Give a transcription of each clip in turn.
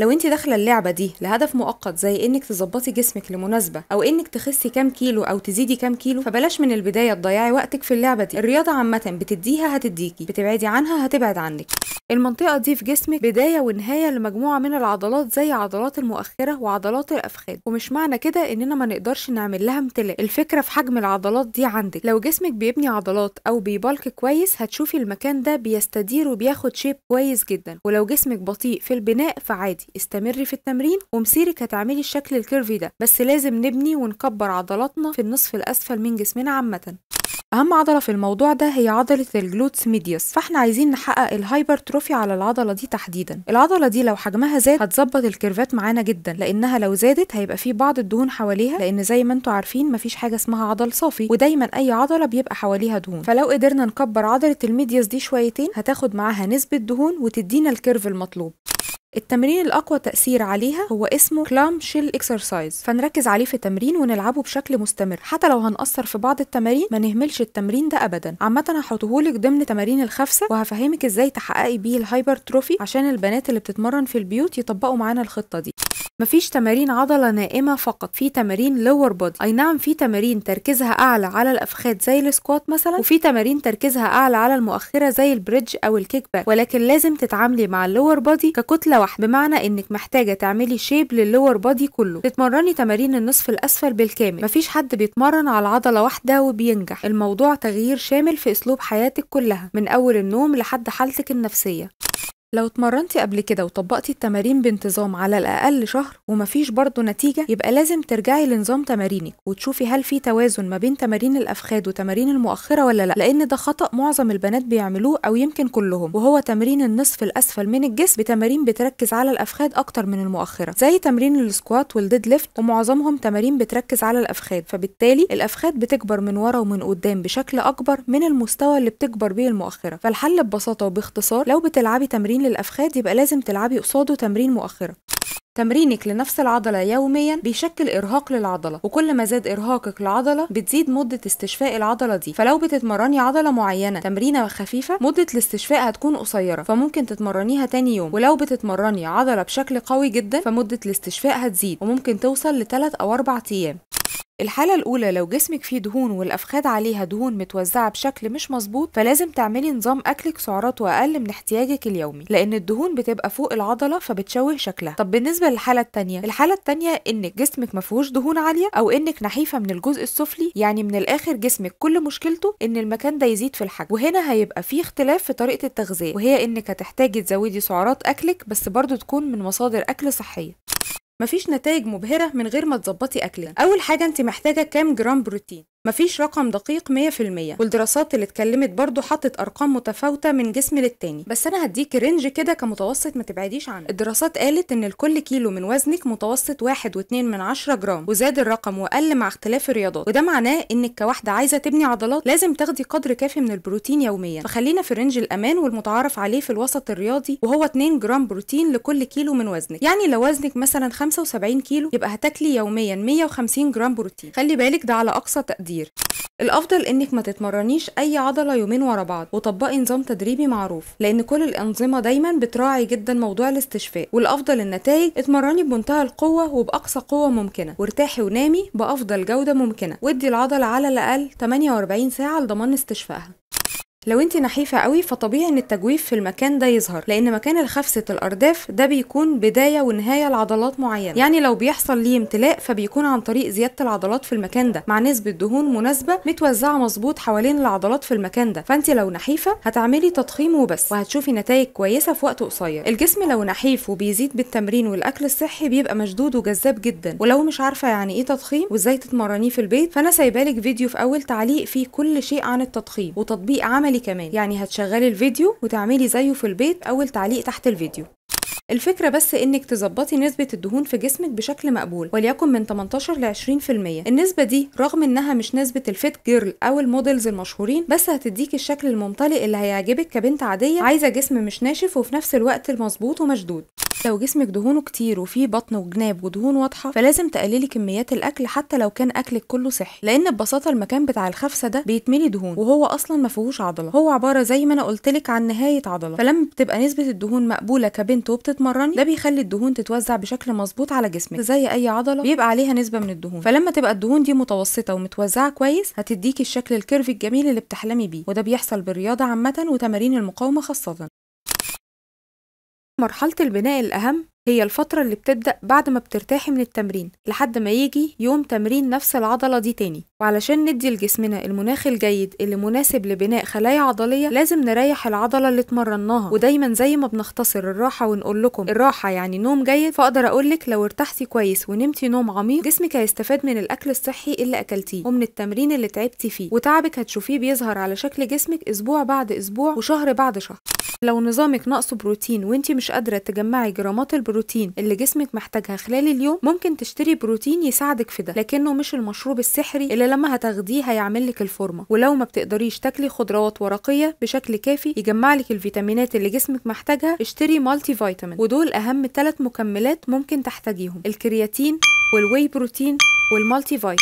لو انت داخله اللعبه دي لهدف مؤقت زي انك تظبطي جسمك لمناسبه او انك تخسي كام كيلو او تزيدي كام كيلو فبلاش من البدايه تضيعي وقتك في اللعبه دي الرياضه عامه بتديها هتديكي بتبعدي عنها هتبعد عنك المنطقه دي في جسمك بدايه ونهايه لمجموعه من العضلات زي عضلات المؤخره وعضلات الافخاذ ومش معنى كده اننا ما نقدرش نعمل لها امتلاء الفكره في حجم العضلات دي عندك لو جسمك بيبني عضلات او بيبالك كويس هتشوفي المكان ده بيستدير وبياخد شيب كويس جدا ولو جسمك بطيء في البناء فعادي استمري في التمرين ومسيرك هتعملي الشكل الكيرفي ده بس لازم نبني ونكبر عضلاتنا في النصف الأسفل من جسمنا عامة أهم عضلة في الموضوع ده هي عضلة الجلوتس ميديوس فاحنا عايزين نحقق الهايبرتروفي على العضلة دي تحديدا العضلة دي لو حجمها زاد هتظبط الكيرفات معانا جدا لأنها لو زادت هيبقى في بعض الدهون حواليها لأن زي ما انتوا عارفين مفيش حاجة اسمها عضل صافي ودايما أي عضلة بيبقى حواليها دهون فلو قدرنا نكبر عضلة الميديوس دي شويتين هتاخد معاها نسبة دهون وتدينا الكيرف المطلوب التمرين الأقوى تأثير عليها هو اسمه كلام شيل اكسرسايز فنركز عليه في التمرين ونلعبه بشكل مستمر حتى لو هنقصر في بعض التمارين ما نهملش تعملش التمرين ده ابدا عامه هحطهولك ضمن تمارين الخفسه وهفهمك ازاي تحققي بيه الهايبر تروفي عشان البنات اللي بتتمرن في البيوت يطبقوا معانا الخطه دي مفيش تمارين عضله نائمه فقط في تمارين لور بودي اي نعم في تمارين تركيزها اعلى على الافخاد زي السكوات مثلا وفي تمارين تركيزها اعلى على المؤخره زي البريدج او الكيك باك ولكن لازم تتعاملي مع اللور بودي ككتله واحده بمعنى انك محتاجه تعملي شيب للور بودي كله تتمرني تمارين النصف الاسفل بالكامل مفيش حد بيتمرن على عضله واحده وبينجح الموضوع موضوع تغيير شامل في أسلوب حياتك كلها من أول النوم لحد حالتك النفسية لو اتمرنتي قبل كده وطبقتي التمارين بانتظام على الأقل شهر ومفيش برضه نتيجة يبقى لازم ترجعي لنظام تمارينك وتشوفي هل في توازن ما بين تمارين الأفخاد وتمارين المؤخرة ولا لا لأن ده خطأ معظم البنات بيعملوه أو يمكن كلهم وهو تمرين النصف الأسفل من الجسم بتمارين بتركز على الأفخاد أكتر من المؤخرة زي تمرين السكوات والديد ليفت ومعظمهم تمارين بتركز على الأفخاد فبالتالي الأفخاد بتكبر من ورا ومن قدام بشكل أكبر من المستوى اللي بتكبر بيه المؤخرة فالحل ببساطة وباختصار لو بتلعبي تمرين تمرين للأفخاذ يبقى لازم تلعبي قصاده تمرين مؤخرة تمرينك لنفس العضلة يوميا بيشكل إرهاق للعضلة وكل ما زاد إرهاقك لعضلة بتزيد مدة استشفاء العضلة دي فلو بتتمرني عضلة معينة تمرينة خفيفة مدة الاستشفاء هتكون قصيرة فممكن تتمرنيها تاني يوم ولو بتتمرني عضلة بشكل قوي جدا فمدة الاستشفاء هتزيد وممكن توصل لثلاث أو أربع أيام الحالة الأولى لو جسمك فيه دهون والأفخاذ عليها دهون متوزعة بشكل مش مظبوط فلازم تعملي نظام أكلك سعراته أقل من احتياجك اليومي لأن الدهون بتبقى فوق العضلة فبتشوه شكلها طب بالنسبة للحالة التانية الحالة التانية إنك جسمك مفهوش دهون عالية أو إنك نحيفة من الجزء السفلي يعني من الآخر جسمك كل مشكلته إن المكان ده يزيد في الحجم وهنا هيبقى فيه اختلاف في طريقة التغذية وهي إنك هتحتاجي تزودي سعرات أكلك بس برضه تكون من مصادر أكل صحية مفيش نتائج مبهرة من غير ما تظبطي أكلك أول حاجة أنت محتاجة كام جرام بروتين مفيش رقم دقيق 100% والدراسات اللي اتكلمت برضو حطت ارقام متفاوته من جسم للتاني بس انا هديك رينج كده كمتوسط ما تبعديش عنه الدراسات قالت ان لكل كيلو من وزنك متوسط 1.2 من 10 جرام وزاد الرقم وقل مع اختلاف الرياضات وده معناه انك كواحده عايزه تبني عضلات لازم تاخدي قدر كافي من البروتين يوميا فخلينا في رينج الامان والمتعارف عليه في الوسط الرياضي وهو 2 جرام بروتين لكل كيلو من وزنك يعني لو وزنك مثلا 75 كيلو يبقى هتاكلي يوميا 150 جرام بروتين خلي بالك ده على اقصى تقدير التقدير الافضل انك ما تتمرنيش اي عضله يومين ورا بعض وطبقي نظام تدريبي معروف لان كل الانظمه دايما بتراعي جدا موضوع الاستشفاء والافضل النتائج اتمرني بمنتهى القوه وباقصى قوه ممكنه وارتاحي ونامي بافضل جوده ممكنه وادي العضله على الاقل 48 ساعه لضمان استشفائها لو انت نحيفه قوي فطبيعي ان التجويف في المكان ده يظهر لان مكان الخفسه الارداف ده بيكون بدايه ونهايه لعضلات معينه يعني لو بيحصل ليه امتلاء فبيكون عن طريق زياده العضلات في المكان ده مع نسبه دهون مناسبه متوزعه مظبوط حوالين العضلات في المكان ده فانت لو نحيفه هتعملي تضخيم وبس وهتشوفي نتائج كويسه في وقت قصير الجسم لو نحيف وبيزيد بالتمرين والاكل الصحي بيبقى مشدود وجذاب جدا ولو مش عارفه يعني ايه تضخيم وازاي تتمرنيه في البيت فانا سايبالك فيديو في اول تعليق فيه كل شيء عن التضخيم وتطبيق عمل تعملي كمان يعني هتشغلي الفيديو وتعملي زيه في البيت اول تعليق تحت الفيديو الفكرة بس إنك تظبطي نسبة الدهون في جسمك بشكل مقبول وليكن من 18 ل 20% النسبة دي رغم إنها مش نسبة الفيت جيرل أو المودلز المشهورين بس هتديك الشكل الممتلئ اللي هيعجبك كبنت عادية عايزة جسم مش ناشف وفي نفس الوقت المظبوط ومشدود لو جسمك دهونه كتير وفيه بطن وجناب ودهون واضحه فلازم تقللي كميات الاكل حتى لو كان اكلك كله صحي لان ببساطه المكان بتاع الخفسه ده بيتملي دهون وهو اصلا ما فيهوش عضله هو عباره زي ما انا قلت لك عن نهايه عضله فلما بتبقى نسبه الدهون مقبوله كبنت بتتمرني ده بيخلي الدهون تتوزع بشكل مظبوط على جسمك زي اي عضله بيبقى عليها نسبه من الدهون فلما تبقى الدهون دي متوسطه ومتوزعه كويس هتديكي الشكل الكيرفي الجميل اللي بتحلمي بيه وده بيحصل بالرياضه عامه وتمارين المقاومه خاصه مرحلة البناء الأهم هي الفترة اللي بتبدأ بعد ما بترتاحي من التمرين لحد ما يجي يوم تمرين نفس العضلة دي تاني وعلشان ندي لجسمنا المناخ الجيد اللي مناسب لبناء خلايا عضلية لازم نريح العضلة اللي اتمرناها ودايما زي ما بنختصر الراحة ونقول لكم الراحة يعني نوم جيد فاقدر اقول لك لو ارتحتي كويس ونمتي نوم عميق جسمك هيستفاد من الاكل الصحي اللي اكلتيه ومن التمرين اللي تعبتي فيه وتعبك هتشوفيه بيظهر على شكل جسمك اسبوع بعد اسبوع وشهر بعد شهر لو نظامك ناقصه بروتين وانت مش قادره تجمعي جرامات البروتين اللي جسمك محتاجها خلال اليوم ممكن تشتري بروتين يساعدك في ده لكنه مش المشروب السحري اللي لما هتاخديه هيعمل لك الفورمه ولو ما بتقدريش تاكلي خضروات ورقيه بشكل كافي يجمع لك الفيتامينات اللي جسمك محتاجها اشتري مالتي فيتامين ودول اهم ثلاث مكملات ممكن تحتاجيهم الكرياتين والواي بروتين والمالتي فيتامين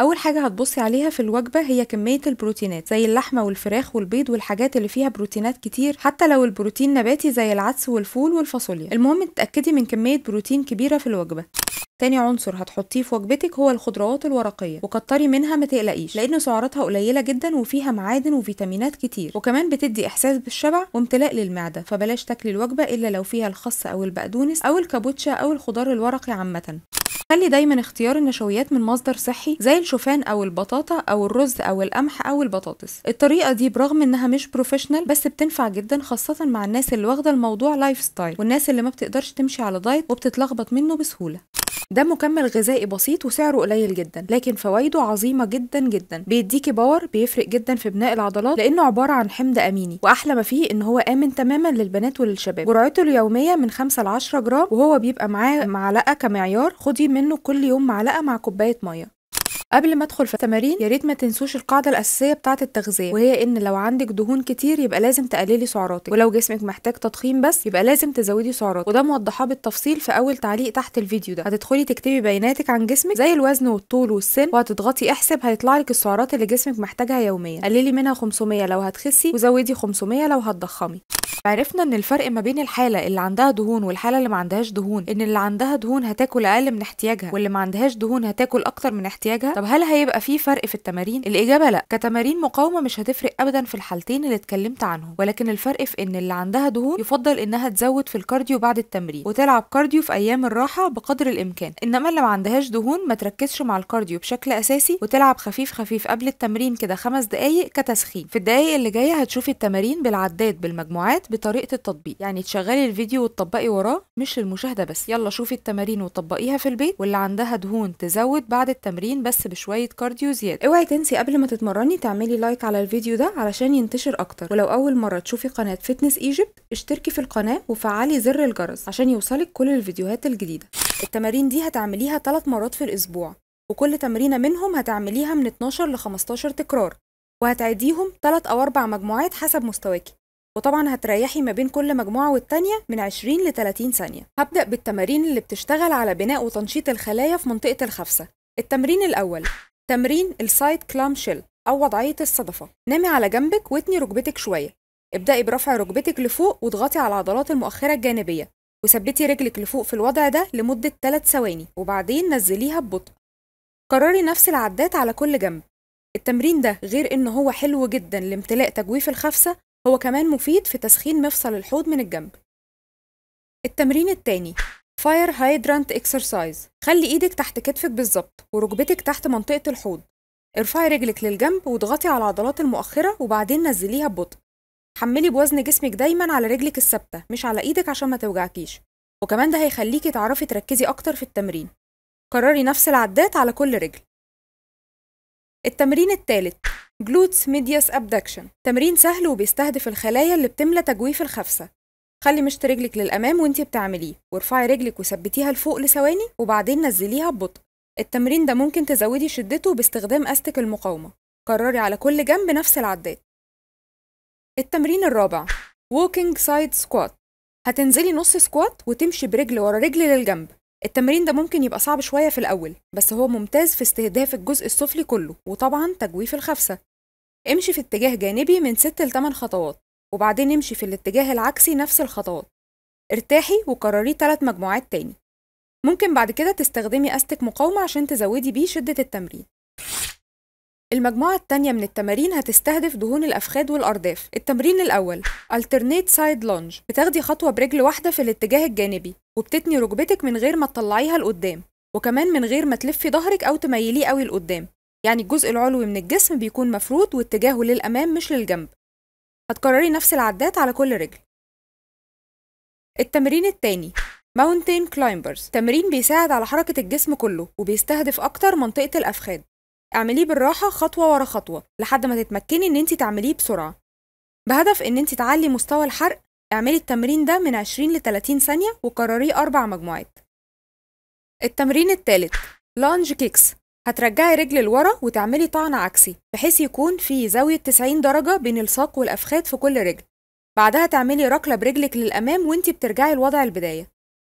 اول حاجه هتبصي عليها في الوجبه هي كميه البروتينات زي اللحمه والفراخ والبيض والحاجات اللي فيها بروتينات كتير حتى لو البروتين نباتي زي العدس والفول والفاصوليا المهم تتاكدي من كميه بروتين كبيره في الوجبه تاني عنصر هتحطيه في وجبتك هو الخضروات الورقيه وكتري منها ما تقلقيش لان سعراتها قليله جدا وفيها معادن وفيتامينات كتير وكمان بتدي احساس بالشبع وامتلاء للمعده فبلاش تاكلي الوجبه الا لو فيها الخس او البقدونس او الكابوتشا او الخضار الورقي عامه خلي دايما اختيار النشويات من مصدر صحي زي الشوفان او البطاطا او الرز او القمح او البطاطس الطريقه دي برغم انها مش بروفيشنال بس بتنفع جدا خاصه مع الناس اللي واخده الموضوع لايف ستايل والناس اللي ما بتقدرش تمشي على دايت وبتتلخبط منه بسهوله ده مكمل غذائي بسيط وسعره قليل جدا لكن فوائده عظيمه جدا جدا بيديكي باور بيفرق جدا في بناء العضلات لانه عباره عن حمض اميني واحلى ما فيه ان هو امن تماما للبنات وللشباب جرعته اليوميه من 5 ل 10 جرام وهو بيبقى معاه معلقه كمعيار خدي منه كل يوم معلقه مع كوبايه ميه قبل ما ادخل في التمارين يا ريت ما تنسوش القاعده الاساسيه بتاعه التغذيه وهي ان لو عندك دهون كتير يبقى لازم تقللي سعراتك ولو جسمك محتاج تضخيم بس يبقى لازم تزودي سعراتك وده موضحاه بالتفصيل في اول تعليق تحت الفيديو ده هتدخلي تكتبي بياناتك عن جسمك زي الوزن والطول والسن وهتضغطي احسب هيطلع لك السعرات اللي جسمك محتاجها يوميا قللي منها 500 لو هتخسي وزودي 500 لو هتضخمي عرفنا ان الفرق ما بين الحاله اللي عندها دهون والحاله اللي ما عندهاش دهون ان اللي عندها دهون هتاكل اقل من احتياجها واللي ما عندهاش دهون هتاكل اكتر من احتياجها طب هل هيبقى في فرق في التمارين الاجابه لا كتمارين مقاومه مش هتفرق ابدا في الحالتين اللي اتكلمت عنهم ولكن الفرق في ان اللي عندها دهون يفضل انها تزود في الكارديو بعد التمرين وتلعب كارديو في ايام الراحه بقدر الامكان انما اللي ما عندهاش دهون ما تركزش مع الكارديو بشكل اساسي وتلعب خفيف خفيف قبل التمرين كده خمس دقايق كتسخين في الدقايق اللي جايه هتشوفي التمارين بالعداد بالمجموعات بطريقه التطبيق يعني تشغلي الفيديو وتطبقي وراه مش للمشاهده بس يلا شوفي التمارين وطبقيها في البيت واللي عندها دهون تزود بعد التمرين بس بشويه كارديو زياده اوعي تنسي قبل ما تتمرني تعملي لايك على الفيديو ده علشان ينتشر اكتر ولو اول مره تشوفي قناه فتنس ايجيبت اشتركي في القناه وفعلي زر الجرس عشان يوصلك كل الفيديوهات الجديده التمارين دي هتعمليها 3 مرات في الاسبوع وكل تمرينه منهم هتعمليها من 12 ل 15 تكرار وهتعديهم 3 او 4 مجموعات حسب مستواكي وطبعا هتريحي ما بين كل مجموعة والتانية من 20 ل 30 ثانية هبدأ بالتمارين اللي بتشتغل على بناء وتنشيط الخلايا في منطقة الخفسة التمرين الأول تمرين السايد كلام شيل أو وضعية الصدفة نامي على جنبك واتني ركبتك شوية ابدأي برفع ركبتك لفوق واضغطي على عضلات المؤخرة الجانبية وثبتي رجلك لفوق في الوضع ده لمدة 3 ثواني وبعدين نزليها ببطء كرري نفس العدات على كل جنب التمرين ده غير إن هو حلو جدا لامتلاء تجويف الخفسة هو كمان مفيد في تسخين مفصل الحوض من الجنب التمرين التاني فاير هايدرانت اكسرسايز خلي ايدك تحت كتفك بالظبط وركبتك تحت منطقة الحوض ارفعي رجلك للجنب واضغطي على العضلات المؤخرة وبعدين نزليها ببطء حملي بوزن جسمك دايما على رجلك الثابتة مش على ايدك عشان ما توجعكيش وكمان ده هيخليكي تعرفي تركزي اكتر في التمرين كرري نفس العدات على كل رجل التمرين الثالث جلوتس ميدياس ابدكشن تمرين سهل وبيستهدف الخلايا اللي بتملى تجويف الخفسة خلي مشط رجلك للأمام وانتي بتعمليه وارفعي رجلك وثبتيها لفوق لثواني وبعدين نزليها ببطء التمرين ده ممكن تزودي شدته باستخدام أستك المقاومة كرري على كل جنب نفس العداد التمرين الرابع ووكينج سايد سكوات هتنزلي نص سكوات وتمشي برجل ورا رجل للجنب التمرين ده ممكن يبقى صعب شوية في الأول بس هو ممتاز في استهداف الجزء السفلي كله وطبعا تجويف الخفسة امشي في اتجاه جانبي من 6 ل 8 خطوات وبعدين امشي في الاتجاه العكسي نفس الخطوات ارتاحي وكرريه ثلاث مجموعات تاني ممكن بعد كده تستخدمي أستك مقاومة عشان تزودي بيه شدة التمرين المجموعة التانية من التمارين هتستهدف دهون الأفخاد والأرداف التمرين الأول alternate side lunge بتاخدي خطوة برجل واحدة في الاتجاه الجانبي وبتتني ركبتك من غير ما تطلعيها لقدام وكمان من غير ما تلفي ظهرك أو تميليه قوي لقدام يعني الجزء العلوي من الجسم بيكون مفروض واتجاهه للأمام مش للجنب هتكرري نفس العدات على كل رجل التمرين التاني ماونتين كلايمبرز تمرين بيساعد على حركة الجسم كله وبيستهدف أكتر منطقة الأفخاذ اعمليه بالراحة خطوة ورا خطوة لحد ما تتمكني إن انت تعمليه بسرعة بهدف إن انت تعلي مستوى الحرق اعملي التمرين ده من 20 ل 30 ثانية وكرريه أربع مجموعات التمرين التالت لانج كيكس هترجعي رجل لورا وتعملي طعن عكسي بحيث يكون في زاوية 90 درجة بين الساق والأفخاد في كل رجل بعدها تعملي ركلة برجلك للأمام وانتي بترجعي لوضع البداية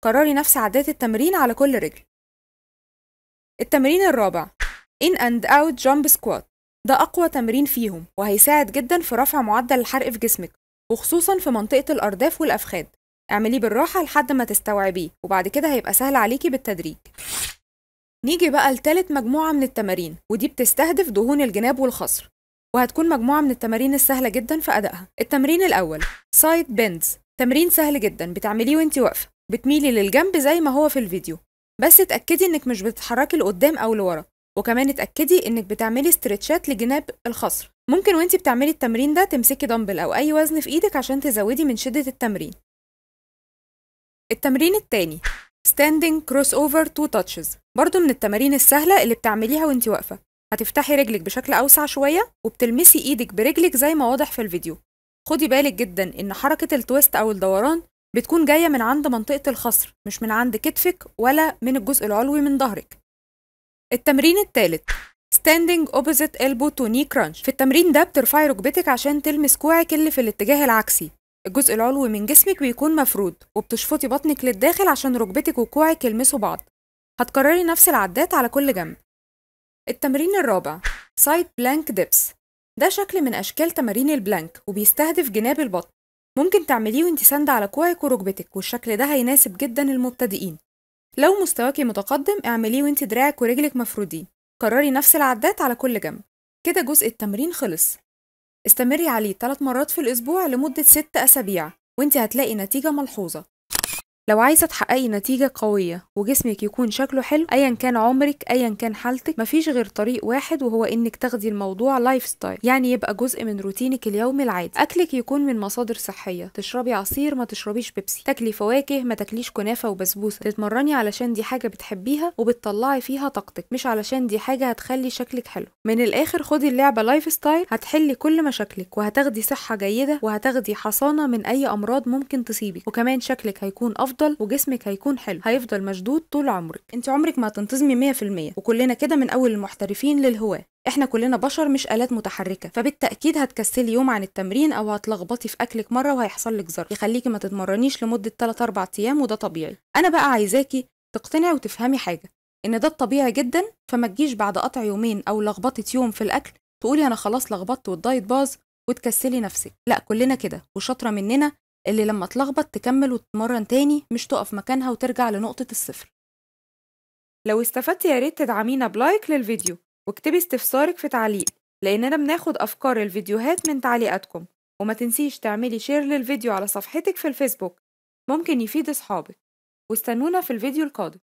كرري نفس عدات التمرين على كل رجل التمرين الرابع In and Out Jump Squat ده أقوى تمرين فيهم وهيساعد جدا في رفع معدل الحرق في جسمك وخصوصا في منطقة الأرداف والأفخاد اعمليه بالراحة لحد ما تستوعبيه وبعد كده هيبقى سهل عليكي بالتدريج نيجي بقى لتالت مجموعة من التمارين ودي بتستهدف دهون الجناب والخصر وهتكون مجموعة من التمارين السهلة جدا في أدائها التمرين الأول سايد بينز تمرين سهل جدا بتعمليه وانت واقفة بتميلي للجنب زي ما هو في الفيديو بس اتأكدي انك مش بتتحركي لقدام أو لورا وكمان اتأكدي انك بتعملي استرتشات لجناب الخصر ممكن وانت بتعملي التمرين ده تمسكي دمبل أو أي وزن في إيدك عشان تزودي من شدة التمرين التمرين التاني ستاندينج كروس اوفر تو تاتشز برضو من التمارين السهلة اللي بتعمليها وانت واقفة هتفتحي رجلك بشكل أوسع شوية وبتلمسي إيدك برجلك زي ما واضح في الفيديو خدي بالك جدا إن حركة التويست أو الدوران بتكون جاية من عند منطقة الخصر مش من عند كتفك ولا من الجزء العلوي من ظهرك التمرين الثالث standing opposite elbow to knee crunch في التمرين ده بترفعي ركبتك عشان تلمس كوعك اللي في الاتجاه العكسي الجزء العلوي من جسمك بيكون مفرود وبتشفطي بطنك للداخل عشان ركبتك وكوعك يلمسوا بعض هتكرري نفس العدات على كل جنب التمرين الرابع سايد بلانك ديبس ده شكل من أشكال تمارين البلانك وبيستهدف جناب البطن ممكن تعمليه وانت ساندة على كوعك وركبتك والشكل ده هيناسب جدا المبتدئين لو مستواكي متقدم اعمليه وانت دراعك ورجلك مفرودين كرري نفس العدات على كل جنب كده جزء التمرين خلص استمري عليه 3 مرات في الأسبوع لمدة 6 أسابيع وانت هتلاقي نتيجة ملحوظة لو عايزة تحققي نتيجة قوية وجسمك يكون شكله حلو أيا كان عمرك أيا كان حالتك مفيش غير طريق واحد وهو إنك تاخدي الموضوع لايف ستايل يعني يبقى جزء من روتينك اليومي العادي أكلك يكون من مصادر صحية تشربي عصير ما تشربيش بيبسي تاكلي فواكه ما تاكليش كنافة وبسبوسة تتمرني علشان دي حاجة بتحبيها وبتطلعي فيها طاقتك مش علشان دي حاجة هتخلي شكلك حلو من الآخر خدي اللعبة لايف ستايل هتحلي كل مشاكلك وهتاخدي صحة جيدة وهتاخدي حصانة من أي أمراض ممكن تصيبك وكمان شكلك هيكون أفضل افضل وجسمك هيكون حلو هيفضل مشدود طول عمرك انت عمرك ما هتنتظمي 100% وكلنا كده من اول المحترفين للهواه احنا كلنا بشر مش آلات متحركة فبالتأكيد هتكسلي يوم عن التمرين او هتلخبطي في اكلك مرة وهيحصل لك ظرف يخليكي ما تتمرنيش لمدة 3 4 ايام وده طبيعي انا بقى عايزاكي تقتنعي وتفهمي حاجة ان ده الطبيعي جدا فما تجيش بعد قطع يومين او لخبطة يوم في الاكل تقولي انا خلاص لخبطت والدايت باظ وتكسلي نفسك لا كلنا كده وشاطره مننا اللي لما تلخبط تكمل وتتمرن تاني مش تقف مكانها وترجع لنقطة الصفر لو استفدت يا ريت تدعمينا بلايك للفيديو واكتبي استفسارك في تعليق لأننا بناخد أفكار الفيديوهات من تعليقاتكم وما تنسيش تعملي شير للفيديو على صفحتك في الفيسبوك ممكن يفيد أصحابك واستنونا في الفيديو القادم